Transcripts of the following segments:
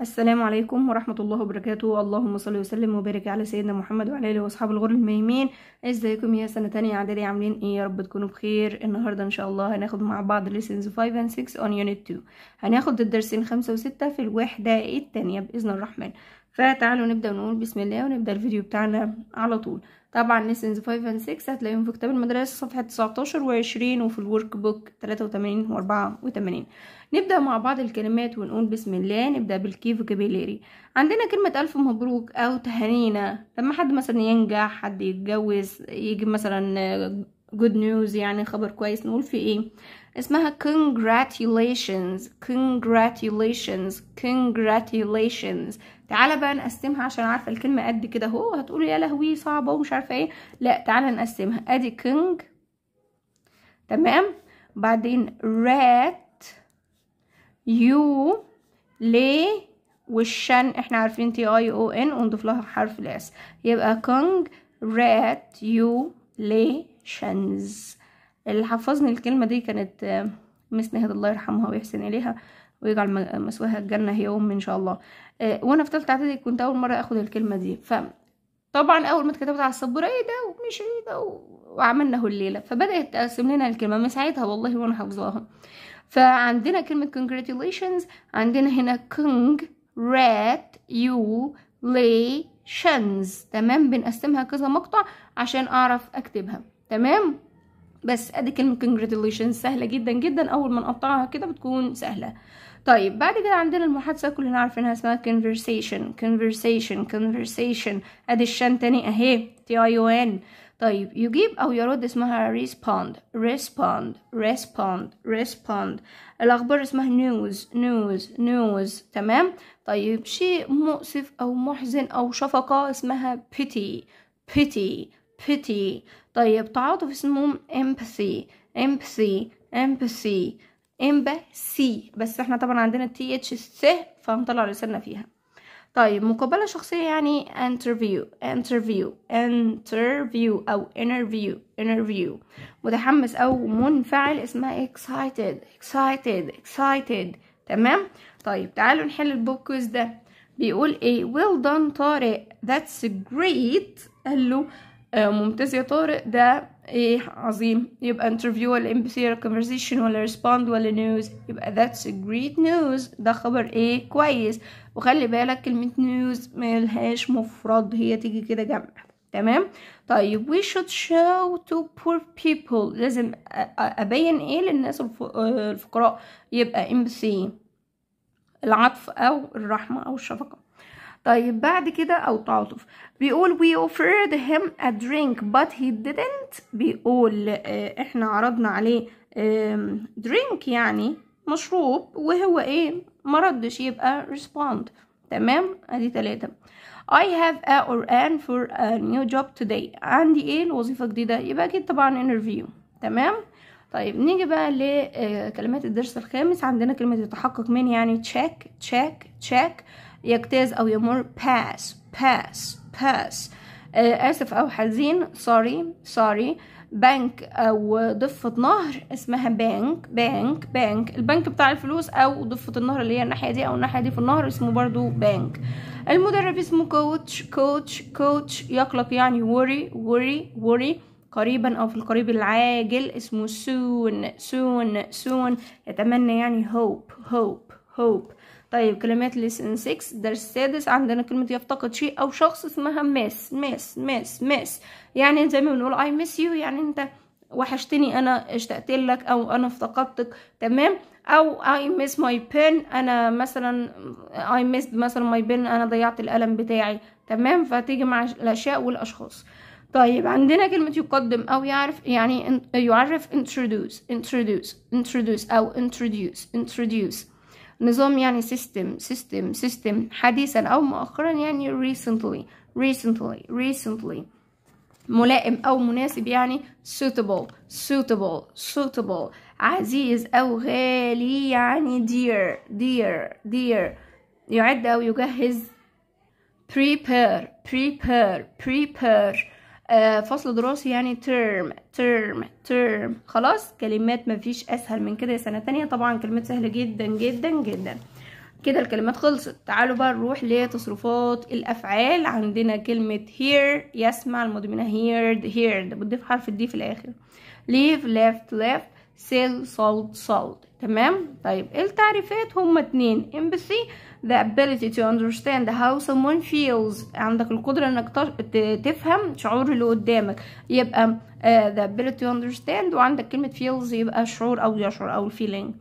السلام عليكم ورحمة الله وبركاته اللهم صل وسلم وبارك على سيدنا محمد وعلى آله وأصحاب الغر الميمين ازيكم يا سنة تانية إعدادي عاملين ايه يا رب تكونوا بخير النهاردة ان شاء الله هناخد مع بعض lessons 5 and 6 on unit 2 هناخد الدرسين 5 و 6 في الوحدة التانية بإذن الرحمن فتعالوا نبدأ ونقول بسم الله ونبدأ الفيديو بتاعنا على طول طبعا lessons 5 و 6 هتلاقيهم في كتاب المدرسة صفحة 19 و 20 وفي الورك بوك 83 و 84 نبدأ مع بعض الكلمات ونقول بسم الله نبدأ بالكيف كابيلاري عندنا كلمة ألف مبروك أو تهانينا لما حد مثلا ينجح حد يتجوز يجي مثلا جود نيوز يعني خبر كويس نقول في ايه اسمها congratulations congratulations congratulations تعالى بقى نقسمها عشان عارفه الكلمه قد كده اهو هتقولوا يا لهوي صعبه ومش عارفه ايه لا تعالى نقسمها ادي كينج تمام بعدين رات يو لي والشن احنا عارفين تي اي او ان ونضيف لها حرف الاس يبقى كونج رات يو لي شنز اللي حفظني الكلمه دي كانت آه، مس نهاد الله يرحمها ويحسن اليها ويجعل مسواها الجنة هي أم إن شاء الله آه وأنا في تالت إعدادي كنت أول مرة أخد الكلمة دي ف طبعا اول ما اتكتبت على السبوره ايه ده ومش ايه ده وعملناه الليله فبدات تقسم لنا الكلمه من ساعتها والله وانا حافظاها فعندنا كلمه congratulations عندنا هنا رات ليشنز تمام بنقسمها كذا مقطع عشان اعرف اكتبها تمام بس ادي كلمه congratulations سهله جدا جدا اول ما نقطعها كده بتكون سهله طيب بعد كده عندنا المحادثه كلنا عارفينها اسمها conversation conversation conversation ادي الشان تاني اهي تي اي او ان طيب يجيب او يرد اسمها respond respond respond respond الاخبار اسمها news news news تمام طيب شيء مؤسف او محزن او شفقه اسمها pity pity pity طيب تعاطف اسمهم empathy empathy empathy empathy بس احنا طبعا عندنا التي اتش س فهنطلع لساننا فيها طيب مقابلة شخصية يعني interview interview interview أو interview interview متحمس أو منفعل اسمها excited excited excited تمام طيب تعالوا نحل البوب ده بيقول ايه well done طارق that's great قال له آه، ممتاز يا طارق ده ايه عظيم يبقى انترفيو ولا ام بي ولا كونفرسيشن ولا ريسبوند ولا نيوز يبقى ذاتس جريت نيوز ده خبر ايه كويس وخلي بالك كلمة نيوز ملهاش مفرد هي تيجي كده جنب تمام طيب وي شود شو تو بور بيبل لازم ابين ايه للناس آه، الفقراء يبقى امبثي العطف او الرحمة او الشفقة طيب بعد كده او تعاطف بيقول we offered him a drink but he didn't بيقول آه، احنا عرضنا عليه drink يعني مشروب وهو ايه ما ردش يبقى respond تمام ادي تلاتة I have a or an for a new job today عندي ايه الوظيفة جديدة يبقى اكيد طبعا interview تمام طيب نيجي بقى لكلمات آه، الدرس الخامس عندنا كلمة يتحقق من يعني check check check يجتاز أو يمر pass pass pass آه، آسف أو حزين sorry sorry بنك أو ضفة نهر اسمها بنك بنك بنك البنك بتاع الفلوس أو ضفة النهر اللي هي الناحية دي أو الناحية دي في النهر اسمه برضو بنك المدرب اسمه كوتش كوتش كوتش يقلق يعني worry worry worry قريبا او في القريب العاجل اسمه soon soon soon يتمنى يعني hope hope hope طيب كلمات لسن 6 درس سادس عندنا كلمة يفتقد شيء أو شخص اسمها ماس ماس ماس ماس يعني زي ما بنقول اي miss يو يعني انت وحشتني انا اشتقت لك او انا افتقدتك تمام او اي miss ماي بن انا مثلا اي ميس مثلا ماي بن انا ضيعت القلم بتاعي تمام فتيجي مع الاشياء والاشخاص طيب عندنا كلمة يقدم أو يعرف يعني يعرف introduce introduce introduce أو introduce introduce نظام يعني system system system حديثا أو مؤخرا يعني recently recently recently ملائم أو مناسب يعني suitable suitable suitable عزيز أو غالي يعني dear dear dear يعد أو يجهز prepare prepare prepare آه، فصل دراسي يعني ترم ترم ترم خلاص كلمات مفيش اسهل من كده يا سنه تانية طبعا كلمات سهله جدا جدا جدا كده الكلمات خلصت تعالوا بقى نروح لتصرفات الافعال عندنا كلمه هير يسمع المدمنه هيرد هيرد بتضيف حرف الدي في الاخر ليف ليفت ليفت سيل سولد سولد تمام طيب التعريفات هما اتنين empathy the ability to understand how someone feels عندك القدرة انك تفهم شعور اللي قدامك يبقى uh, the ability to understand وعندك كلمة feels يبقى شعور او يشعر او feeling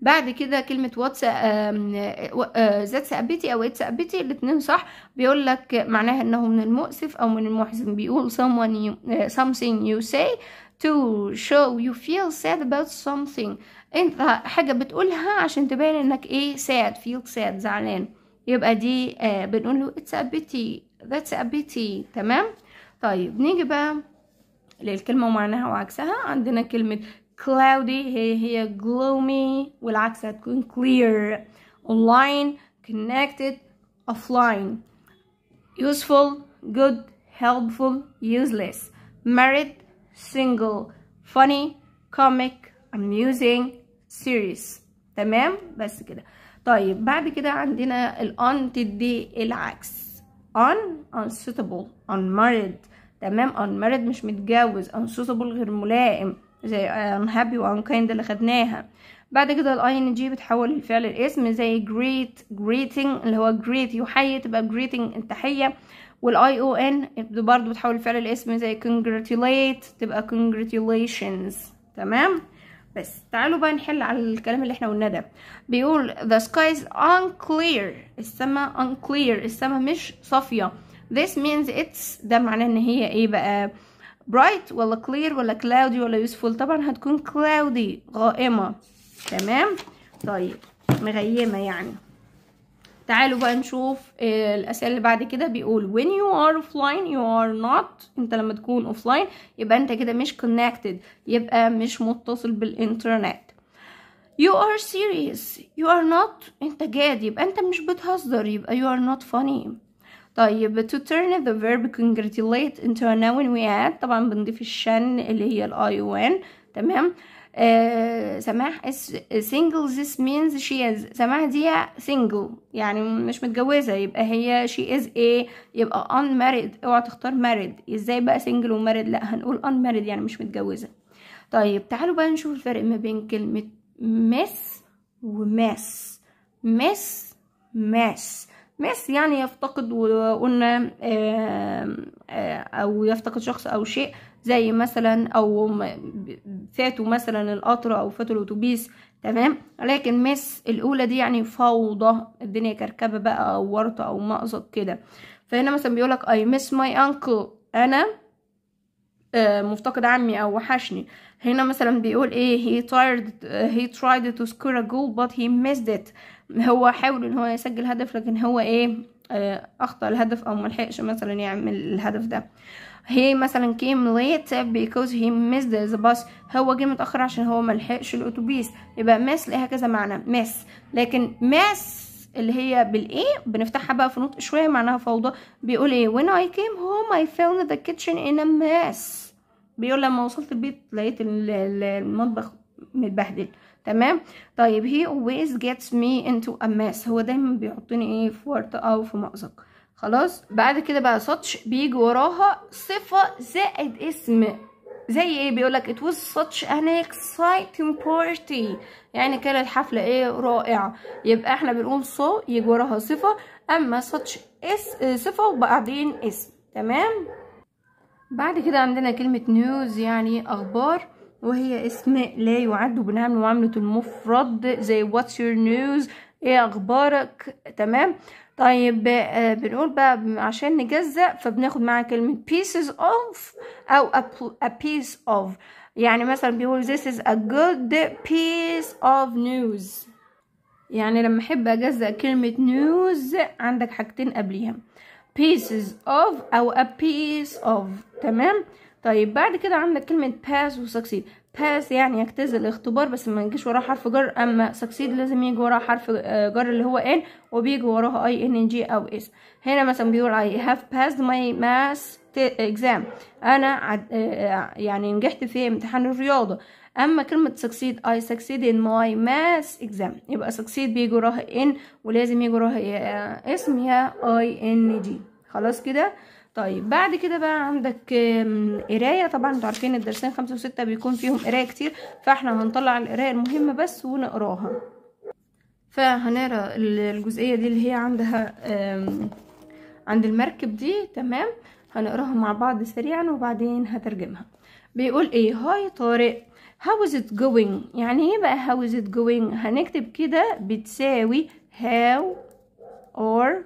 بعد كده كلمة آه، واتس آه، ذات سأبتي أو ات سأبتي الاتنين صح بيقول لك معناها انه من المؤسف او من المحزن بيقول someone you, uh, something you say to show you feel sad about something انت حاجة بتقولها عشان تبين انك ايه sad feel sad زعلان يبقى دي آه بنقول it's a pity that's a pity تمام طيب نيجي بقى للكلمة ومعناها وعكسها عندنا كلمة cloudy هي هي gloomy والعكس هتكون clear online connected offline useful good helpful useless married single funny comic amusing series تمام بس كده طيب بعد كده عندنا الان تدي العكس on unsuitable unmarried تمام unmarried مش متجوز unsuitable غير ملائم زي unhappy وunkind اللي خدناها بعد كده ال ing بتحول الفعل الاسم زي greet greeting اللي هو greet يحيي تبقى greeting التحية والاي او ان برضه بتحول الفعل الاسم زي congratulate تبقى congratulations تمام بس تعالوا بقى نحل على الكلام اللي احنا قلناه ده بيقول the sky is unclear السماء unclear السماء مش صافيه this means it's ده معناه ان هي ايه بقى bright ولا clear ولا cloudy ولا useful طبعا هتكون cloudy غائمه تمام طيب مغيمه يعني تعالوا بقى نشوف آه، الأسئلة اللي بعد كده بيقول when you are offline you are not انت لما تكون offline يبقى انت كده مش connected يبقى مش متصل بالإنترنت you are serious you are not انت جاد يبقى انت مش بتهزر يبقى you are not funny طيب to turn the verb congratulate into a noun we add طبعا بنضيف الشن اللي هي ال I تمام آه، سماح سينجلز مينز شي از سماح دي سينجل يعني مش متجوزة يبقى هي شي از ايه يبقى ماريد اوعى تختار ماريد ازاي بقى سينجل وماريد لا هنقول ان ماريد يعني مش متجوزة طيب تعالوا بقى نشوف الفرق ما بين كلمة مس وماس مس ماس. مس يعني يفتقد وقلنا او يفتقد شخص او شيء زي مثلا او فاتوا مثلا القطر او فاتوا الاتوبيس تمام لكن مس الاولى دي يعني فوضى الدنيا كركبه بقى او ورطه او مأزق كده فهنا مثلا بيقولك اي مس ماي انكل انا مفتقد عمي او وحشني هنا مثلا بيقول ايه he tried he tried to score a goal but he missed it هو حاول ان هو يسجل هدف لكن هو ايه آه، اخطا الهدف او ملحقش مثلا يعمل الهدف ده هي مثلا came late because he missed the bus هو جه متاخر عشان هو ملحقش الاتوبيس يبقى miss ليها كذا معنى miss لكن miss اللي هي بالايه بنفتحها بقى في نطق شويه معناها فوضى بيقول ايه when I came home I found the kitchen in a mess بيقول لما وصلت البيت لقيت المطبخ متبهدل تمام طيب هي always gets me into a mess هو دايما بيحطني ايه في ورطة او في مأزق خلاص بعد كده بقى such بيجي وراها صفة زائد اسم زي ايه بيقولك it was such an exciting party يعني كان الحفلة ايه رائعة يبقى احنا بنقول so يجي وراها صفة اما such اس صفة وبعدين اسم تمام بعد كده عندنا كلمة نيوز يعني اخبار وهي اسم لا يعد بنعمل معاملة المفرد زي what's your news ايه اخبارك تمام طيب آه، بنقول بقى عشان نجزأ فبناخد معاها كلمة pieces of او a piece of يعني مثلا بيقول this is a good piece of news يعني لما احب اجزأ كلمة news عندك حاجتين قبليها pieces of او a piece of تمام طيب بعد كده عندك كلمة pass وسكسيد pass يعني يجتاز الاختبار بس ما يجيش وراه حرف جر اما succeed لازم يجي وراه حرف جر اللي هو ان وبيجي وراه اي ان جي او اس هنا مثلا بيقول I have passed my math exam انا آه، يعني نجحت في امتحان الرياضة اما كلمة succeed I succeed in my math exam يبقى succeed بيجي وراها ان ولازم يجي وراها آه، اسم يا اي ان جي خلاص كده طيب بعد كده بقى عندك قرايه طبعا انتوا عارفين الدرسين خمسة وستة بيكون فيهم قرايه كتير فاحنا هنطلع القرايه المهمه بس ونقراها فهنرى الجزئيه دي اللي هي عندها عند المركب دي تمام هنقراها مع بعض سريعا وبعدين هترجمها بيقول ايه هاي طارق how is it going يعني ايه بقى how is it going هنكتب كده بتساوي how are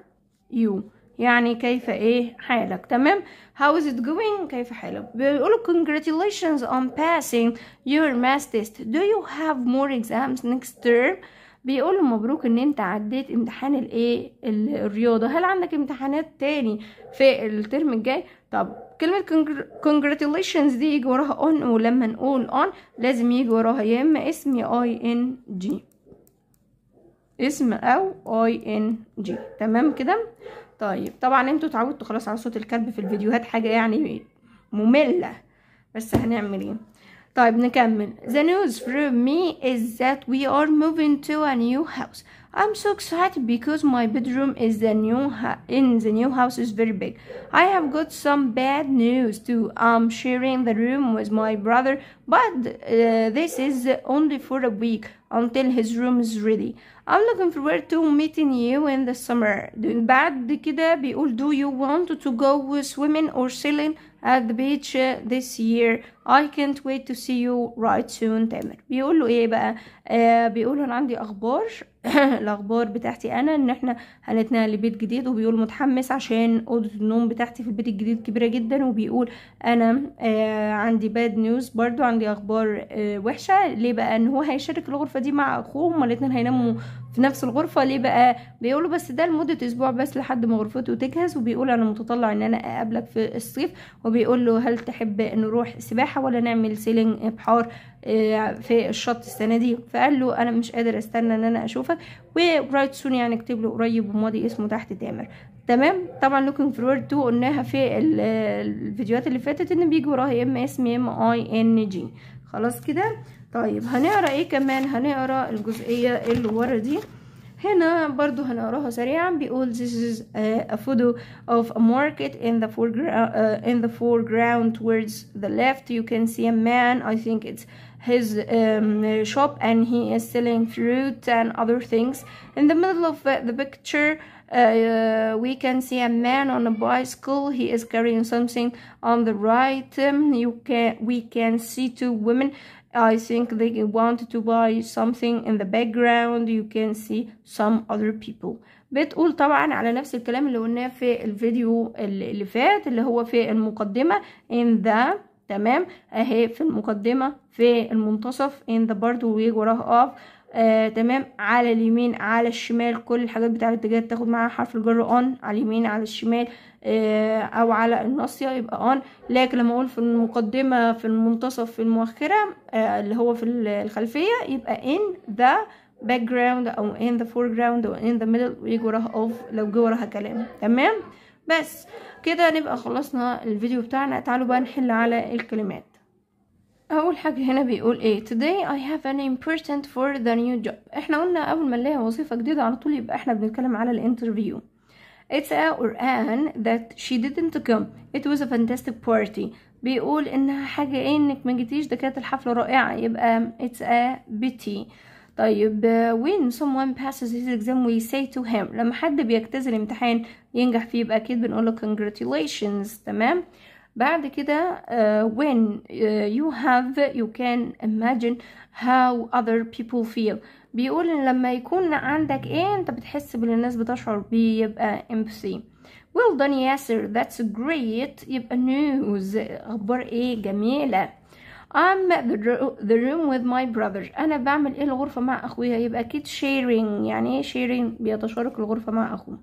you يعني كيف ايه حالك تمام how is it going كيف حالك بيقولوا congratulations on passing your math test do you have more exams next term بيقولوا مبروك ان انت عديت امتحان الايه الرياضه هل عندك امتحانات تاني في الترم الجاي طب كلمة congratulations دي يجي وراها on ولما نقول on لازم يجي وراها يا اما اسم يا اي ان جي اسم او اي ان جي تمام كده طيب طبعا انتوا اتعودتوا خلاص على صوت الكلب في الفيديوهات حاجه يعني ممله بس هنعمل ايه طيب نكمل The news from me is that we are moving to a new house. I'm so excited because my bedroom is the new in the new house is very big. I have got some bad news too. I'm sharing the room with my brother, but uh, this is only for a week until his room is ready. I'm looking forward to meeting you in the summer بعد كده بيقول do you want to go swimming or sailing at the beach uh, this year I can't wait to see you right soon تامر بيقول له ايه بقى آه بيقول انا عندي اخبار الاخبار بتاعتي انا ان احنا هنتنقل لبيت جديد وبيقول متحمس عشان اوضه النوم بتاعتي في البيت الجديد كبيره جدا وبيقول انا آه عندي باد نيوز برضو عندي اخبار آه وحشه ليه بقى ان هو هيشارك الغرفه دي مع اخوه هما الاتنين هيناموا في نفس الغرفه ليه بقى بيقولوا بس ده لمده اسبوع بس لحد ما غرفته تجهز وبيقول انا متطلع ان انا اقابلك في الصيف وبيقول له هل تحب نروح سباحه ولا نعمل سيلينج بحار آه، في الشط السنه دي فقال له انا مش قادر استنى ان انا اشوفك ورايت سون يعني اكتب له قريب وماضي اسمه تحت تامر تمام طبعا لوكينج فورورد تو قلناها في الفيديوهات اللي فاتت ان بيجي وراها يا اما اسم يا اما اي ان جي خلاص كده طيب هنقرا ايه كمان هنقرا الجزئيه اللي ورا دي هنا برضو هنقراها سريعا بيقول this is a photo of a market in the foreground uh, in the foreground towards the left you can see a man I think it's his um, shop and he is selling fruit and other things in the middle of uh, the picture uh, uh, we can see a man on a bicycle he is carrying something on the right um, you can we can see two women I think they want to buy something in the background you can see some other people بتقول طبعا على نفس الكلام اللي قلناه في الفيديو اللي فات اللي هو في المقدمة in the تمام اهي في المقدمة في المنتصف in the part ويجي وراها off آه تمام على اليمين على الشمال كل الحاجات بتاعت الاتجاه تاخد معاها حرف الجر اون على اليمين على الشمال آه او على الناصيه يبقى اون لكن لما اقول في المقدمه في المنتصف في المؤخره آه اللي هو في الخلفيه يبقى in the background او in the foreground او in the middle ويجي وراها اوف لو جه وراها كلام تمام بس كده نبقى خلصنا الفيديو بتاعنا تعالوا بقى نحل على الكلمات اول حاجة هنا بيقول ايه today I have an important for the new job احنا قلنا اول ما نلاقي وظيفة جديدة على طول يبقى احنا بنتكلم على الانترفيو It's a an that she didn't come It was a fantastic party بيقول انها حاجة ايه انك ما جيتيش ده كانت الحفلة رائعة يبقى it's a pity طيب when someone passes his exam we say to him لما حد بيجتاز الامتحان ينجح فيه يبقى اكيد بنقول له congratulations تمام بعد كده uh, when uh, you have you can imagine how other people feel بيقول ان لما يكون عندك ايه انت بتحس باللي الناس بتشعر بيه يبقى empathy well done ياسر that's great يبقى news اخبار ايه جميلة I'm the room with my brother انا بعمل ايه الغرفة مع اخويا يبقى اكيد sharing يعني ايه sharing بيتشارك الغرفة مع اخوه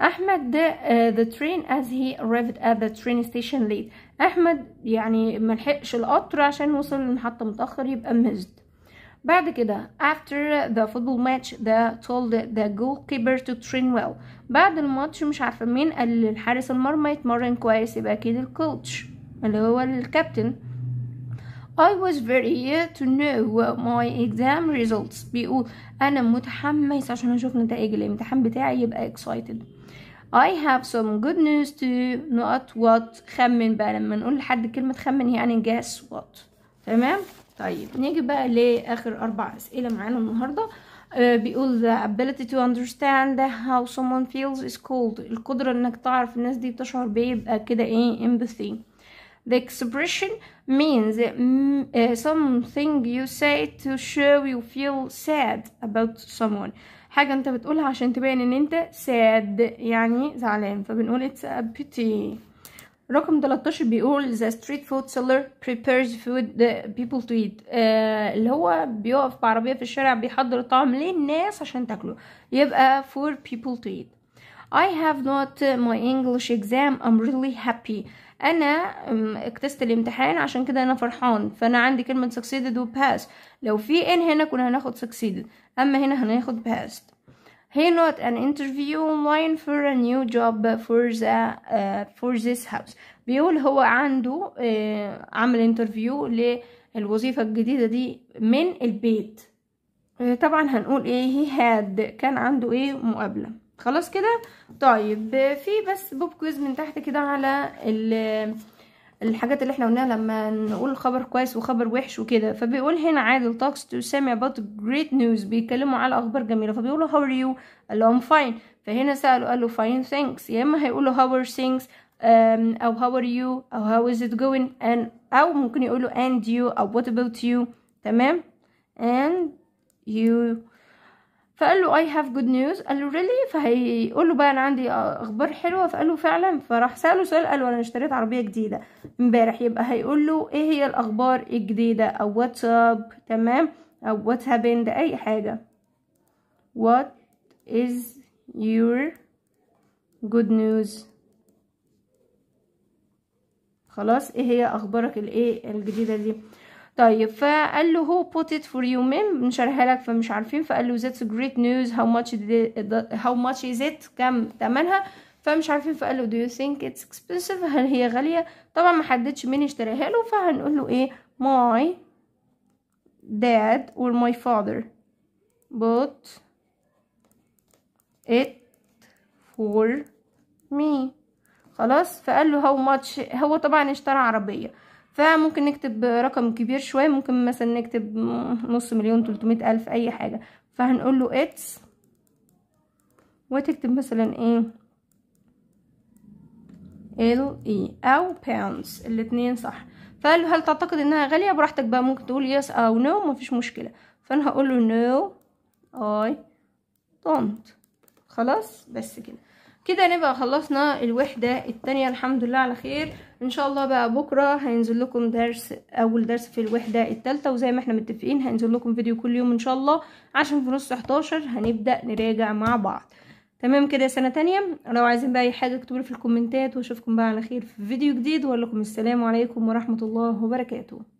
أحمد uh, the train as he arrived at the train station late أحمد يعني ملحقش القطر عشان وصل للمحطة متأخر يبقى مزد بعد كده after the football match the told the goalkeeper to train well بعد الماتش مش عارفة مين قال للحارس المرمى يتمرن كويس يبقى أكيد الكوتش اللي هو الكابتن I was very to know my exam results بيقول أنا متحمس عشان أشوف نتائج الامتحان بتاعي يبقى excited I have some good news to not what خمن بقى لما نقول لحد كلمة خمن يعني guess what تمام طيب نيجي بقى لآخر أربع أسئلة معانا النهاردة uh, بيقول the ability to understand how someone feels is called القدرة إنك تعرف الناس دي بتشعر بإيه يبقى كده إيه empathy The expression means uh, uh, something you say to show you feel sad about someone حاجة انت بتقولها عشان تبين ان انت sad يعني زعلان فبنقول it's a pity رقم 13 بيقول the street food seller prepares food the people to eat uh, اللي هو بيقف بعربية في الشارع بيحضر طعام للناس عشان تاكله يبقى for people to eat I have not my English exam I'm really happy انا اكتست الامتحان عشان كده انا فرحان فانا عندي كلمه succeeded و passed لو في ان هنا كنا هناخد succeeded اما هنا هناخد passed He not an interview online for a new job for the uh, for this house بيقول هو عنده uh, عمل انترفيو للوظيفة الجديدة دي من البيت آه، طبعا هنقول ايه he had كان عنده ايه مقابلة خلاص كده طيب في بس بوب كويز من تحت كده على الحاجات اللي احنا قلناها لما نقول خبر كويس وخبر وحش وكده فبيقول هنا عادل talks to Sammy about great news بيتكلموا على اخبار جميله فبيقولوا هاو ار يو قال له فاين فهنا سأله قال له فاين ثانكس يا اما هيقولوا هاو ار ثينكس او هاو ار يو او هاو از ات جوين ان او ممكن يقولوا اند يو او وات اباوت يو تمام اند يو فقال له اي هاف جود نيوز قال له ريلي فهيقول له بقى انا عندي اخبار حلوه فقال له فعلا فراح ساله سؤال قال له انا اشتريت عربيه جديده امبارح يبقى هيقول له ايه هي الاخبار الجديده او واتساب تمام او وات هابند اي حاجه وات از يور جود نيوز خلاص ايه هي اخبارك الايه الجديده دي طيب فقال له هو put it for you ma'am بنشرها لك فمش عارفين فقال له that's great news how much how much is it كم ثمنها فمش عارفين فقال له do you think it's expensive هل هي غالية طبعا ما حددش مين اشتراها له فهنقول له ايه my dad or my father bought it for me خلاص فقال له how much هو طبعا اشترى عربية فممكن نكتب رقم كبير شوية ممكن مثلا نكتب نص مليون تلتمية ألف أي حاجة فهنقول له اتس وتكتب مثلا ايه ال اي او باوندز الاتنين صح فقال له هل تعتقد انها غالية براحتك بقى ممكن تقول يس او نو مفيش مشكلة فانا هقول له نو اي دونت خلاص بس كده كده نبقى خلصنا الوحدة التانية الحمد لله على خير ان شاء الله بقى بكرة هينزل لكم درس اول درس في الوحدة التالتة وزي ما احنا متفقين هينزل لكم فيديو كل يوم ان شاء الله عشان في نص 11 هنبدأ نراجع مع بعض تمام كده سنة تانية لو عايزين بقى اي حاجة اكتبوا في الكومنتات واشوفكم بقى على خير في فيديو جديد واقول لكم السلام عليكم ورحمة الله وبركاته